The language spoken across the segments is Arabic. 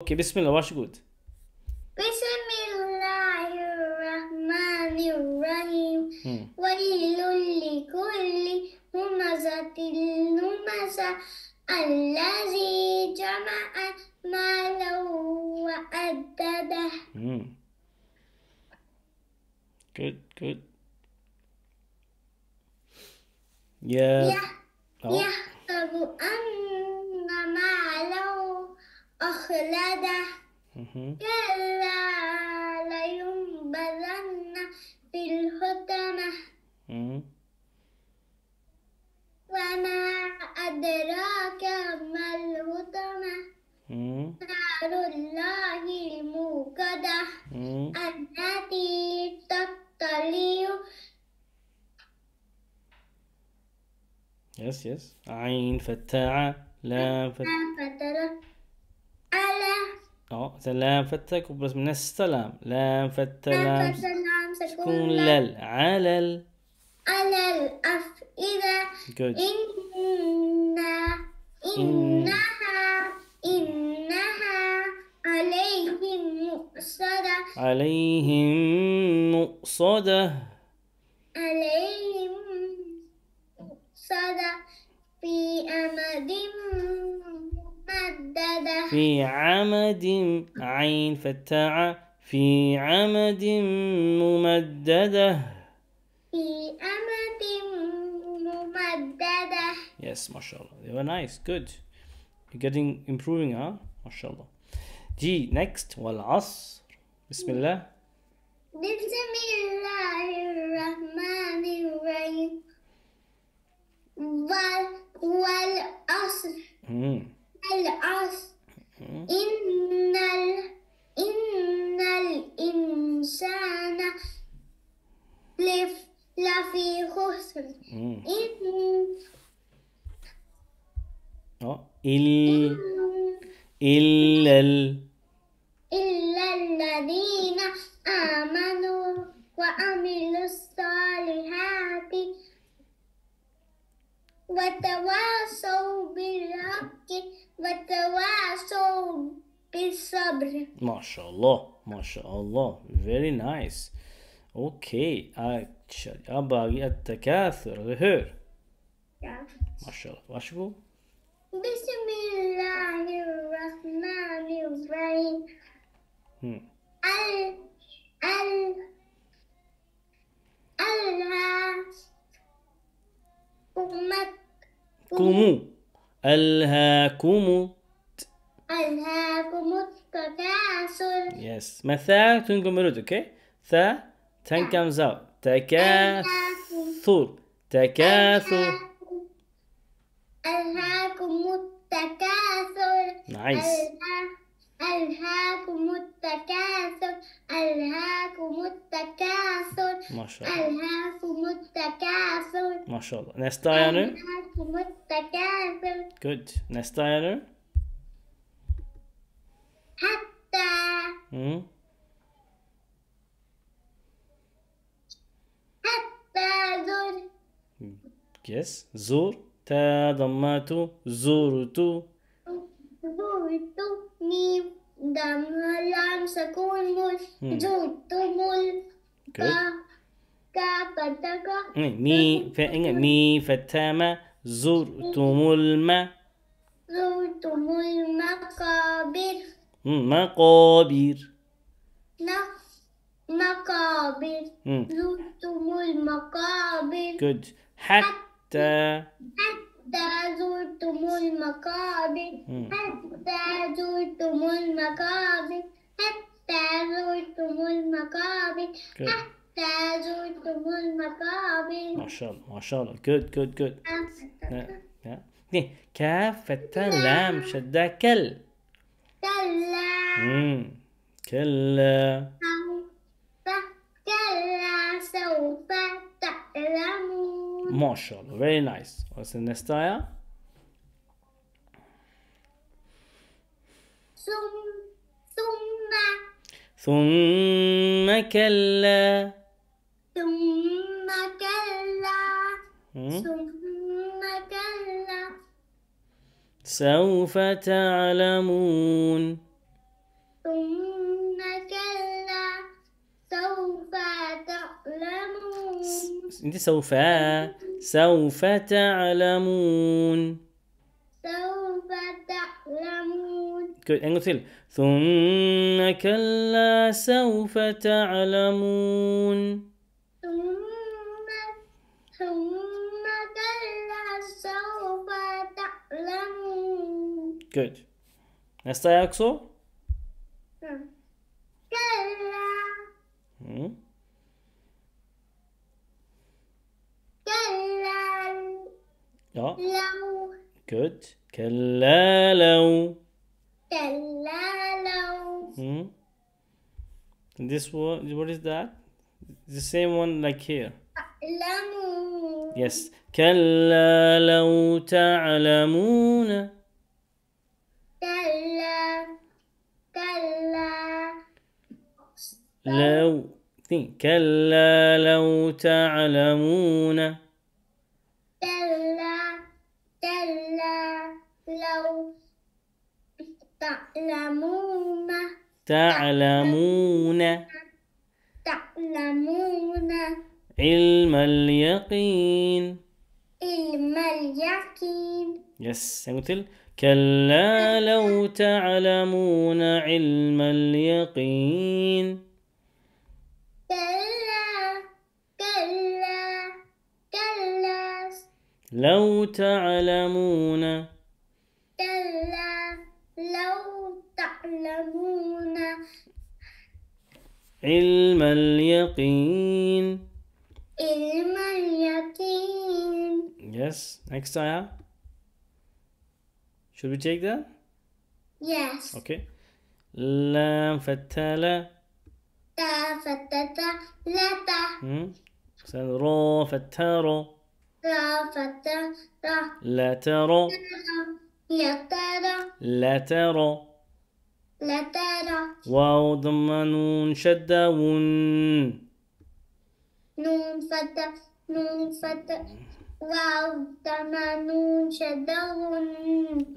Okay, Bismillah, Was good? Bismillahirrahmanirrahim. Hmm. Walilul allazi wa Hmm. Good, good. Yeah. Yeah. Oh. Yeah. أخلده كلا لينبذن في الحطمة وما أدراك ما الحطمة نار الله الموقدة التي تطلع يس يس عين فتاعة لا فتاعة اهو سلام فتك وبس من السلام لام فت لام سكون لل على ال على الأفئدة Good. إن إنها إنها عليهم مؤصدة عليهم مؤصدة عليهم مؤصدة في أمد في عمد عين فتاعة في عمد ممددة في عمد ممددة Yes, الله They were nice. Good. You're getting improving, huh? الله G, next. والعصر. بسم الله. بسم الله الرحمن الرحيم. والعصر. Mm. إن ال... إن الإنسان لف... لفي خسر إن آه، ال... إلا الذين آمنوا وعملوا الصالحات But the wild soul bir hakkı ve the wild soul bir sabr. Maşallah, maşallah. Very nice. Okay. actually, التكاثر غير. ما شاء الله. وش بو؟ بسم الله الرحمن Al al ال كم ألهاكم ألهاكم التكاثر يس ما ثا تنقل مرود أوكي ثا تنكمز زاو تكاثر تكاثر ألهاكم التكاثر نايس nice. ألهاكم التكاثر ألهاكم التكاثر ما شاء الله ألهاكم التكاثر ما شاء الله Next diner ألهاكم التكاثر Good Next diner حتى hmm? حتى زور Yes زور ضمت زورت جعلتني آه، مي ف مي زرتم الماء زرتم المقابر مقابر مقابر زرتم المقابر good حتى حتى حتى زرتم المقابر حتى زرتم المقابر حتى زرتم المقابر حتى زرتم المقابر ما شاء الله ما شاء الله good good good كافة لام شدة كل كلا كلا Moshal, Very nice. What's the next tire? ثم كلا ثم كلا ثم كلا سوف تعلمون ثم سوف سوف تعلمون سوف تعلمون Good. And ثم كلا سوف تعلمون ثم كلا سوف تعلمون Good. نستطيع أكسو؟ نعم. كلا Dot. Low. Good. Kalalow. Kalalow. Hmm. this one. what is that? the same one like here. Yes. Kalla law ta'lamuna. Kalla. Kalla. Law. Kalla law ta'lamuna. Kalla. لو تعلمون تعلمون تعلمون علم اليقين علم اليقين يس مثل كلا لو تعلمون علم اليقين كلا لو تعلمون كلا لو تعلمون علم اليقين علم اليقين Yes, next Aya. Should we take that? Yes. Okay. لام فتلا لا تا فتى لا تا رو فتى لا ترى لا ترى لا ترى لا ترى واو ضم نون شد ون نون فتا نون فتا واو ضم نون شد ون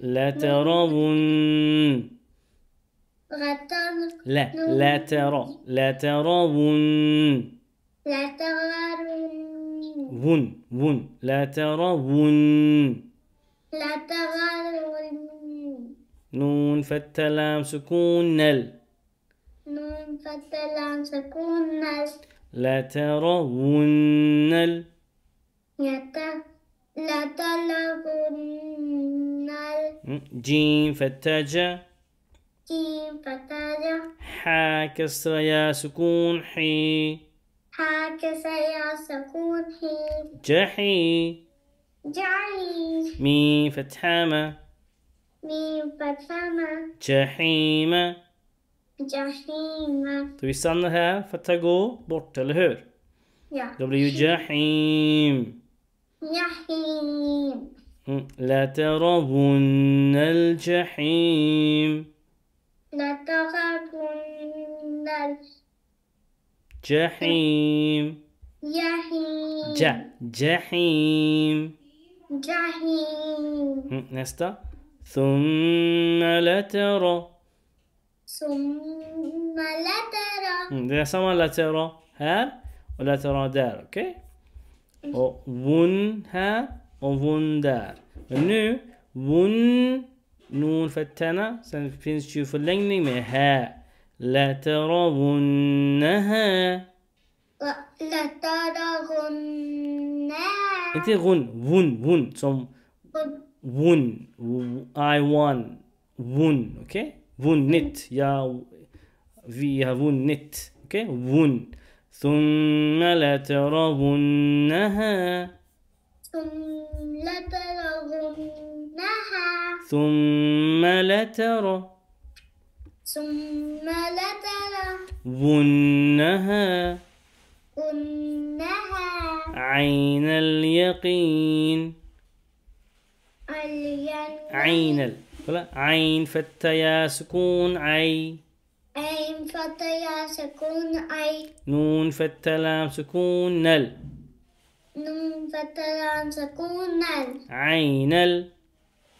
لا ترى ون لا لا ترى لا ترى ون لا ترى ون ون ون لا ترى ون لا ترى ون نون فتلام سكون نل نون فتلام سكون نل لا ترى ون ال لا تلغن جيم فتاجة جيم فتاجة حا كسر يا سكون حي حاك سيعسكون جحي مي فتحامة مي فتحامة جحيمة جحيمة تو يستنى ها فتقو بورت الهور دبليو جحيم جحيم لا ترون الجحيم لا ترون الجحيم جحيم جحيم ج جحيم جحيم نستا ثم لترى ثم لترى ده سما لترى ها ولا ترى دار اوكي ون ها ون دار نو ون نون فتنة سنفين تشوف الليني ها لترونها لترونها انت غن ون ون صم ون اي وان ون اوكي ون نت يا في يا ون نت اوكي ون ثم لترونها ثم لترونها ثم لترى ثم لترونها عين اليقين عين ال ولا عين يا سكون عي عين يا سكون عي نون فتى لام سكون نل نون فتى لام سكون نل عين ال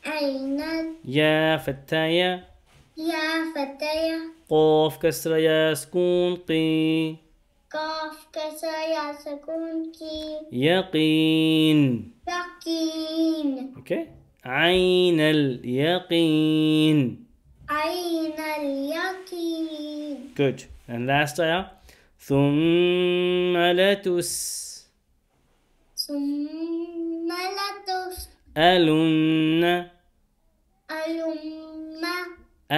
عين ال يا يا يا فتية قاف كسرة يا سكون قي قاف كسرة يا سكون قي يقين يقين أوكي عين اليقين عين اليقين Good and last ayah ثم لتس ثم لتس ألن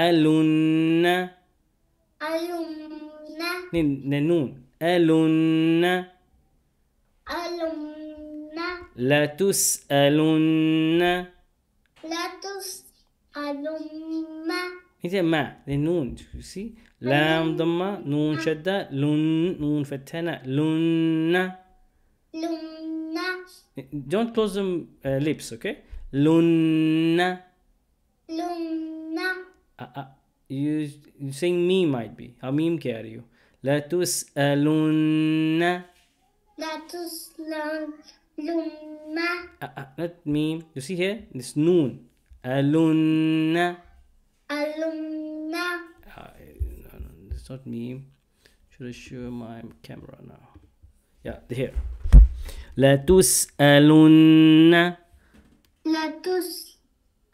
ألن ألن نون ألن ألن لتسألن لتسألن هي ما النون سي لام ضمة نون شدة لن نون فتحة لن لن don't close the uh, lips okay لن لن uh, uh, you you saying me might be. How meme care you? La aluna. Uh, La tus'alunna. Uh, uh, not me. You see here? This noon. Alunna. Alunna. no, no, it's not me. Should I show my camera now? Yeah, here. us aluna. Let us.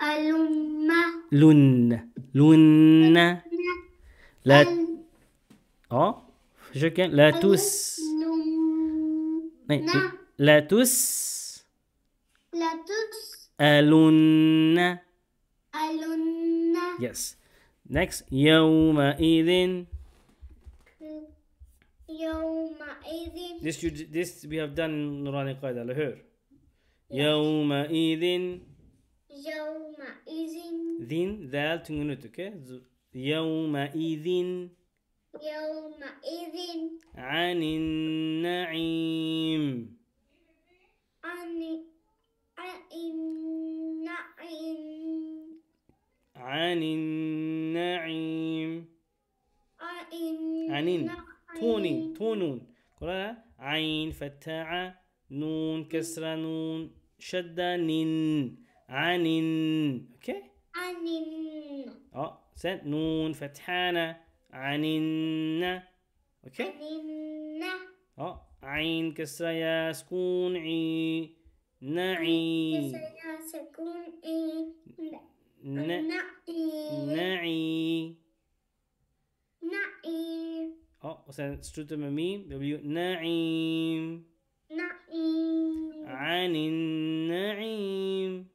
ألم لن لن لا اه شكرا لا تس لا تس لا تس ألن ألن يس next يومئذ يومئذ this you this we have done نوراني قاعدة لهير يومئذ يومئذ ذين ذال تنغنوت اوكي يومئذ يومئذ عن النعيم عن النعيم عن النعيم عن توني تونون قراءة عين فتاعة نون كسرة نون شدة نين عنن اوكي عنن اه زين نون فتحانا عنن اوكي عنن اه عين كسرة يا سكون عي نعي نعي سكون عي نعي نعي اه وسنة ستوت ميم دبليو نعيم نعيم عن النعيم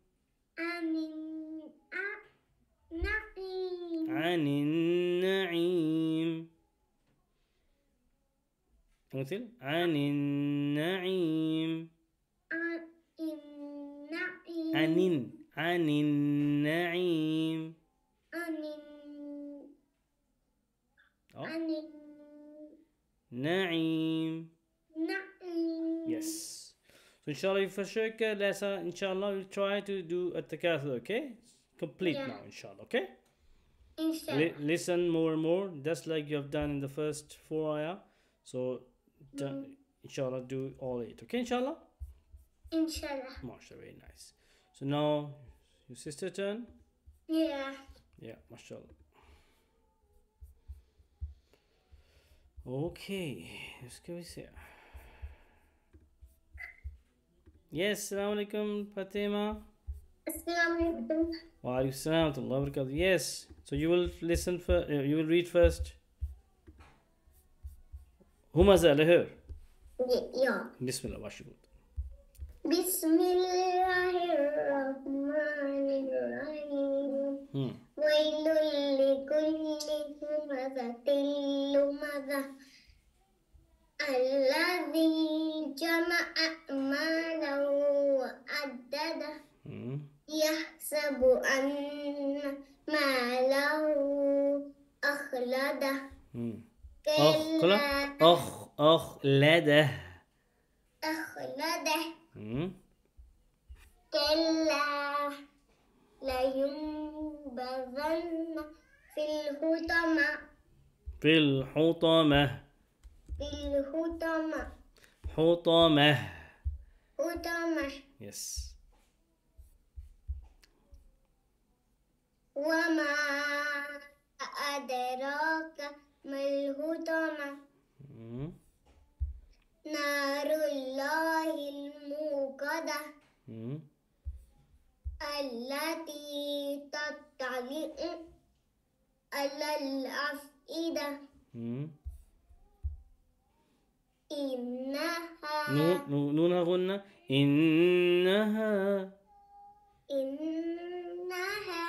عن النعيم تمثل عن النعيم عن عن النعيم أه؟ عن النعيم نعيم يس So inshallah, if for sure let's uh, inshallah we'll try to do at the castle, okay? Complete yeah. now, inshallah, okay? Inshallah. listen more and more, just like you have done in the first four ayah. So mm. inshallah, do all eight, okay? Inshallah. Inshallah. Mashallah, very nice. So now your sister turn. Yeah. Yeah, mashallah. Okay, let's go see. Yes, Assalamu alaikum, Fatima. Assalamu alaikum. Wa alaikum Yes. So you will listen for uh, you will read first. Humaza Yeah. Bismillah, washigud. Bismillahirrahmanirrahim. Hmm. ويل لكل همزة لمزة الذي جمع مالا وعدده يحسب أن ماله أخلده أخلده أخ أخلده أخلده كلا لينبذن في الحطمة في الحطمة الحطمة حطمة حطمة يس وما أدراك ما الهطمة نار الله الموقدة التي تطلع على الأفئدة إنها نونها غنة إنها إنها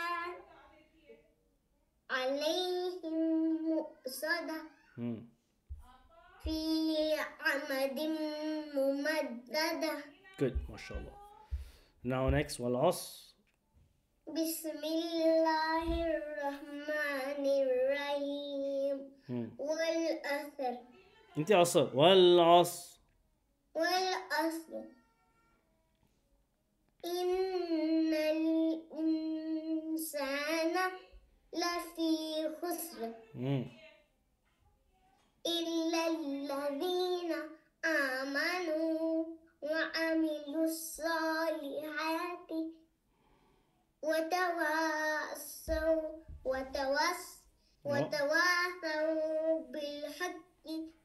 عليهم مؤصدة في عمد ممددة Good ما شاء الله Now next والعصر بسم الله الرحمن الرحيم والأثر انت عصر والعصر والعصر إن الإنسان لفي خسر إلا الذين آمنوا وعملوا الصالحات وتواصوا وتواصوا وتواصوا بالحق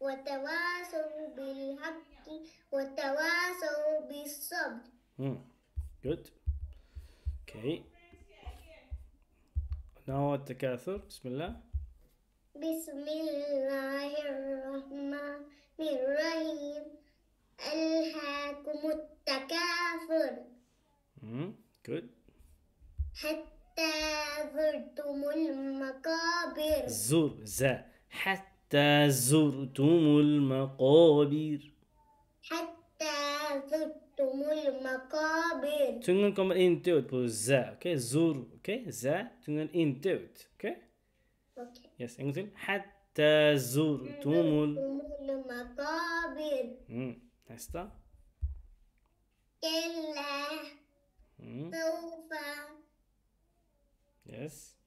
وتواصوا بالحق وتواصوا بالصبر. Hmm. Good. Okay. what التكاثر بسم الله بسم الله الرحمن الرحيم ألهاكم التكاثر mm, good حتى زرتم المقابر زور ز حتى حتى زرتم المقابر حتى زرتم المقابر تنقل كما انتوت بو زا أوكي زور أوكي زا تنقل انتوت أوكي أوكي يس إنجل حتى زرتم المقابر أمم هستا كلا سوف يس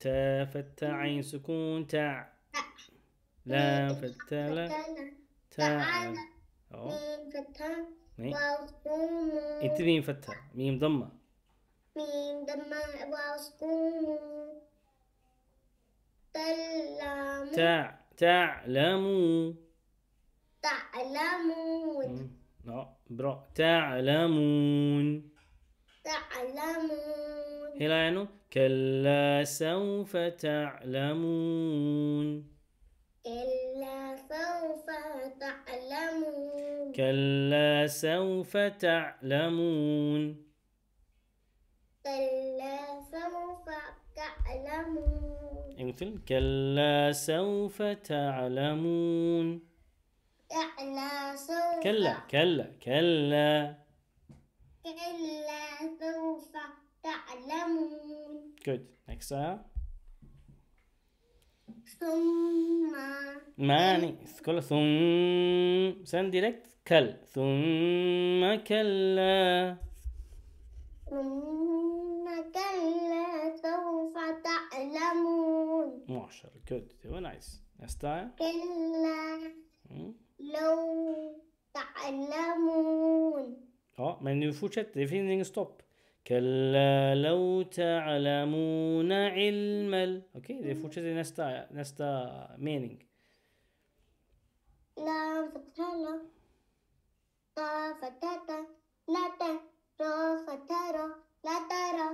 تا فتا عين سكون تاع لا فتا لا تاع ميم فتا واو سكون انت ميم فتا ميم ضمة ميم ضمة واو سكون تعلم تاع تعلموا تعلمون برا تعلمون تعلمون هلا يعني كلا سوف تعلمون كلا سوف تعلمون كلا سوف تعلمون كلا سوف تعلمون مثل كلا سوف تعلمون كلا سوف كلا كلا كلا كلا سوف تعلمون Good. Next up. ثم ماني كله ثم send direct كل ثم كلا ثم كلا سوف تعلمون معشر good they nice next time كلا لو تعلمون ja men nu fortsätter det finns ingen stopp كلا لو تعلمون علم ال اوكي دي فوتش دي نستا نستا مينينج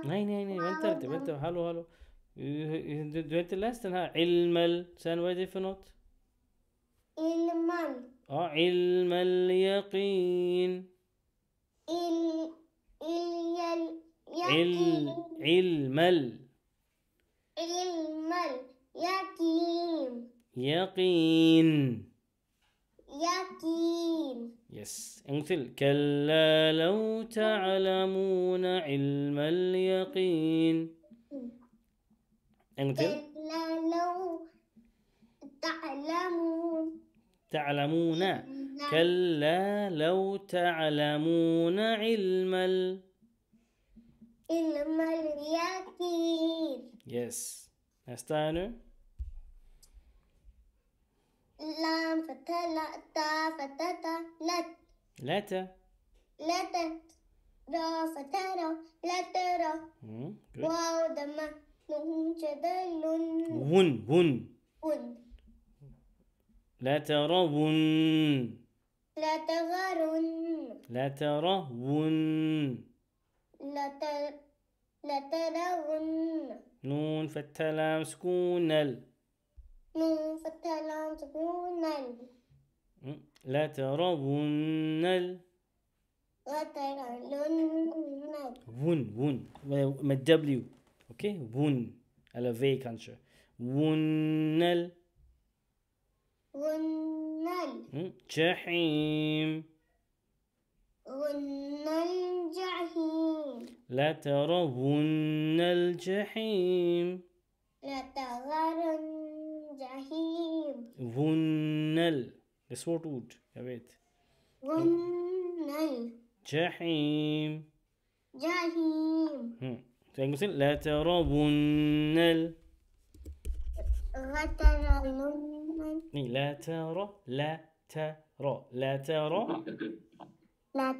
نين نين نين وين ترتب وين ترتب هلو هلو دو انت لاست انها علم ال سان وي دي فنوت علم ال اه علم اليقين ال ال يعني علم ال علم اليقين يقين يقين يس امثل كلا لو تعلمون علم اليقين امثل كلا لو تعلمون تعلمون نعم. كلا لو تعلمون علم اليقين Ilmaljaki. Yes. Nästa är nu. Lam fatala ta fatata lat. Lätta. Lätta. Ra fatara lättara. Mm, good. Wow, dama. Nun chadalun. Wun, wun. Wun. لا ترون لا تغرن لا ترون لترون نون فتح لام سكون ال نون فتح لام سكون ال لترون ال ون ون ما الدبليو اوكي ون على في كانشر ون ال جحيم ون الجحيم لترون الجحيم لترون الجحيم غنل Guess what wood? Yeah, wait. جحيم جحيم hmm. So I'm going لترون ال إيه، لترون لا ترى لا ترى لا ترى No,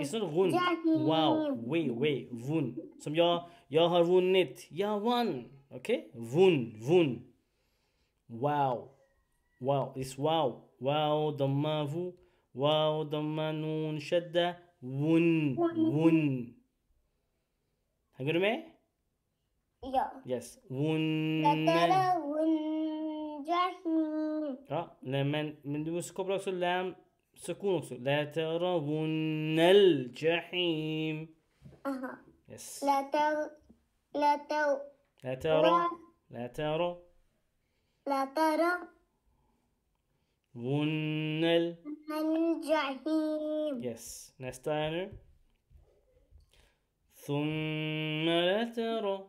it's not gun. Wow, wait, wait, vun. Som jag, jag har vunnit. net. vann. one. Okay? Vun, vun. Wow. Wow, it's wow. Wow, damma vu. Wow, damma nun shadda. Vun, vun. Hänger du med? Ja. Yes. Vunna. Ja, men, men du ska koppla också lam. سكون لا ترون الجحيم اها يس لا تر لا تر لا ترى لا ترى لا ترى ون الجحيم يس نست time ثم لا ترى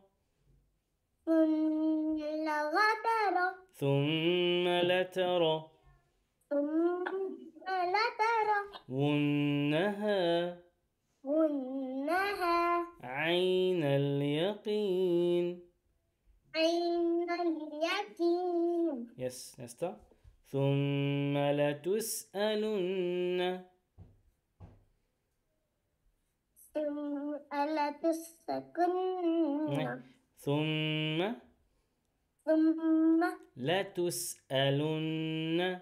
ثم لا ترى ثم لا ترى ثم لا ترى غنها غنها عين اليقين عين اليقين يس نستا ثم لتسألن ثم لتسألن نعم. ثم ثم لتسألن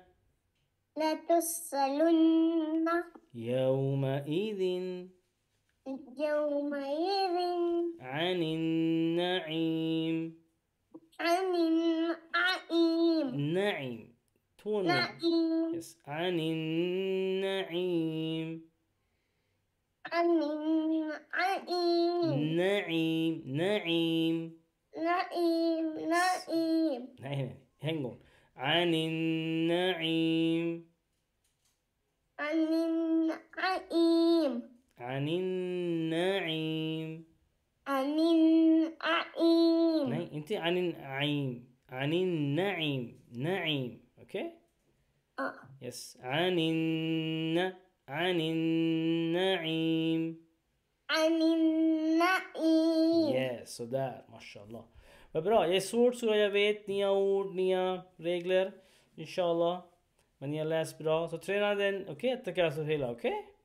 لتسألن يومئذ يومئذ عن النعيم عن النعيم نعيم تون نعيم عن النعيم عن النعيم نعيم نعيم نعيم نعيم نعيم عن النعيم عن النعيم عن النعيم نعم انت عن النعيم عن النعيم نعيم اوكي اه يس عن الن عن النعيم عن النعيم يس sådär ما شاء الله Vad bra, jag är svårt så jag vet nya ord, nya regler. Inshallah. Men jag läser bra. Så träna den, okej? Okay? Tacka så hela, okej? Okay?